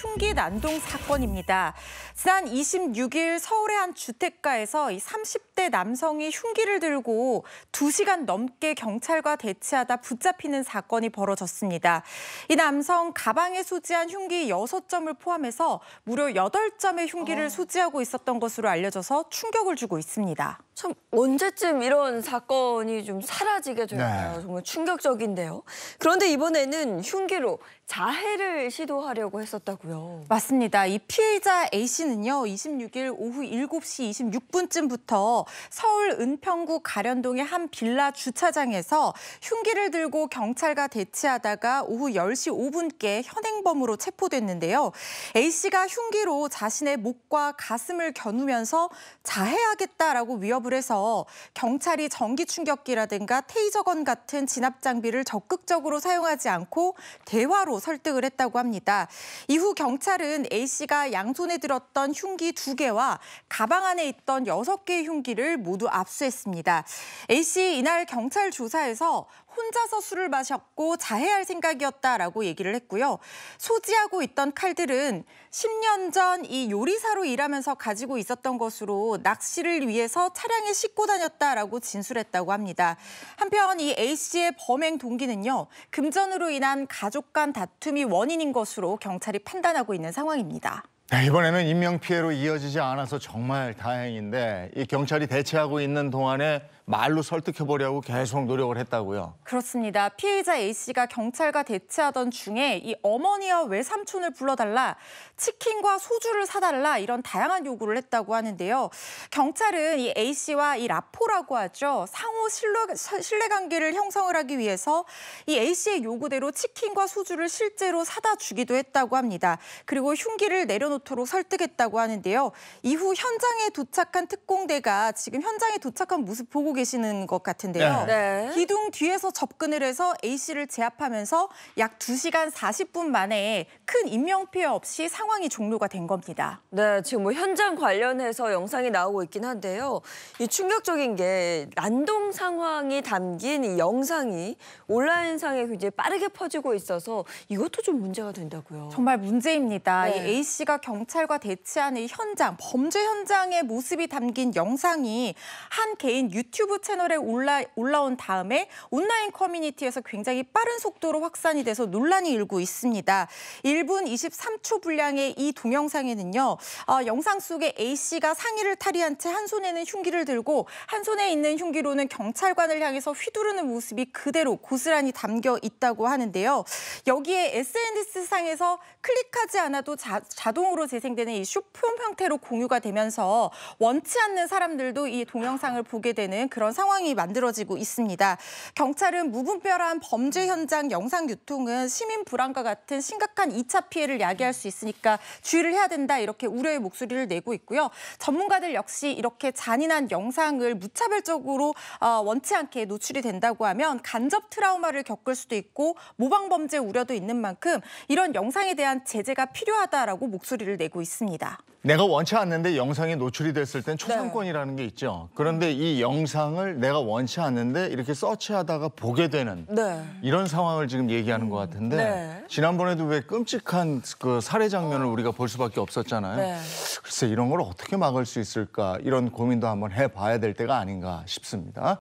흉기 난동 사건입니다. 지난 26일 서울의 한 주택가에서 이 30대 남성이 흉기를 들고 2시간 넘게 경찰과 대치하다 붙잡히는 사건이 벌어졌습니다. 이 남성 가방에 소지한 흉기 6점을 포함해서 무려 8점의 흉기를 아. 소지하고 있었던 것으로 알려져서 충격을 주고 있습니다. 참 언제쯤 이런 사건이 좀 사라지게 될까요? 네. 정말 충격적인데요. 그런데 이번에는 흉기로 자해를 시도하려고 했었다고요. 맞습니다. 이 피해자 A씨는요. 26일 오후 7시 26분쯤부터 서울 은평구 가련동의 한 빌라 주차장에서 흉기를 들고 경찰과 대치하다가 오후 10시 5분께 현행범으로 체포됐는데요. A씨가 흉기로 자신의 목과 가슴을 겨누면서 자해하겠다라고 위협을 그래서 경찰이 전기 충격기라든가 테이저건 같은 진압 장비를 적극적으로 사용하지 않고 대화로 설득을 했다고 합니다. 이후 경찰은 A 씨가 양손에 들었던 흉기 두개와 가방 안에 있던 여섯 개의 흉기를 모두 압수했습니다. A 씨 이날 경찰 조사에서 혼자서 술을 마셨고 자해할 생각이었다라고 얘기를 했고요. 소지하고 있던 칼들은 10년 전 이 요리사로 일하면서 가지고 있었던 것으로 낚시를 위해서 차량 차량에 싣고 다녔다라고 진술했다고 합니다. 한편 이 A씨의 범행 동기는요. 금전으로 인한 가족 간 다툼이 원인인 것으로 경찰이 판단하고 있는 상황입니다. 아, 이번에는 인명피해로 이어지지 않아서 정말 다행인데 이 경찰이 대체하고 있는 동안에 말로 설득해보려고 계속 노력을 했다고요. 그렇습니다. 피해자 A씨가 경찰과 대체하던 중에 이 어머니와 외삼촌을 불러달라, 치킨과 소주를 사달라 이런 다양한 요구를 했다고 하는데요. 경찰은 이 A씨와 이 라포라고 하죠. 상호 신뢰관계를 형성을 하기 위해서 이 A씨의 요구대로 치킨과 소주를 실제로 사다 주기도 했다고 합니다. 그리고 흉기를 내려놓 놓도록 설득했다고 하는데요. 이후 현장에 도착한 특공대가 지금 현장에 도착한 모습 보고 계시는 것 같은데요. 네. 네. 기둥 뒤에서 접근을 해서 A씨를 제압하면서 약 2시간 40분 만에 큰 인명피해 없이 상황이 종료가 된 겁니다. 네, 지금 뭐 현장 관련해서 영상이 나오고 있긴 한데요. 이 충격적인 게 난동 상황이 담긴 이 영상이 온라인상에 굉장히 빠르게 퍼지고 있어서 이것도 좀 문제가 된다고요. 정말 문제입니다. 네. 이 A씨가 경찰과 대치하는 현장, 범죄 현장의 모습이 담긴 영상이 한 개인 유튜브 채널에 올라, 올라온 다음에 온라인 커뮤니티에서 굉장히 빠른 속도로 확산이 돼서 논란이 일고 있습니다. 1분 23초 분량의 이 동영상에는요. 어, 영상 속에 A씨가 상의를 탈의한 채 한 손에는 흉기를 들고 한 손에 있는 흉기로는 경찰관을 향해서 휘두르는 모습이 그대로 고스란히 담겨 있다고 하는데요. 여기에 SNS상에서 클릭하지 않아도 자, 자동 자동으로 재생되는 이 슈폼 형태로 공유가 되면서 원치 않는 사람들도 이 동영상을 보게 되는 그런 상황이 만들어지고 있습니다. 경찰은 무분별한 범죄 현장 영상 유통은 시민 불안과 같은 심각한 2차 피해를 야기할 수 있으니까 주의를 해야 된다 이렇게 우려의 목소리를 내고 있고요. 전문가들 역시 이렇게 잔인한 영상을 무차별적으로 어, 원치 않게 노출이 된다고 하면 간접 트라우마를 겪을 수도 있고 모방 범죄 우려도 있는 만큼 이런 영상에 대한 제재가 필요하다라고 목소리 목소리를 내고 있습니다. 내가 원치 않는데 영상이 노출이 됐을 땐 초상권이라는 네. 게 있죠. 그런데 이 영상을 내가 원치 않는데 이렇게 서치하다가 보게 되는 네. 이런 상황을 지금 얘기하는 음. 것 같은데 네. 지난번에도 왜 끔찍한 그 살해 장면을 어. 우리가 볼 수밖에 없었잖아요. 네. 글쎄 이런 걸 어떻게 막을 수 있을까 이런 고민도 한번 해봐야 될 때가 아닌가 싶습니다.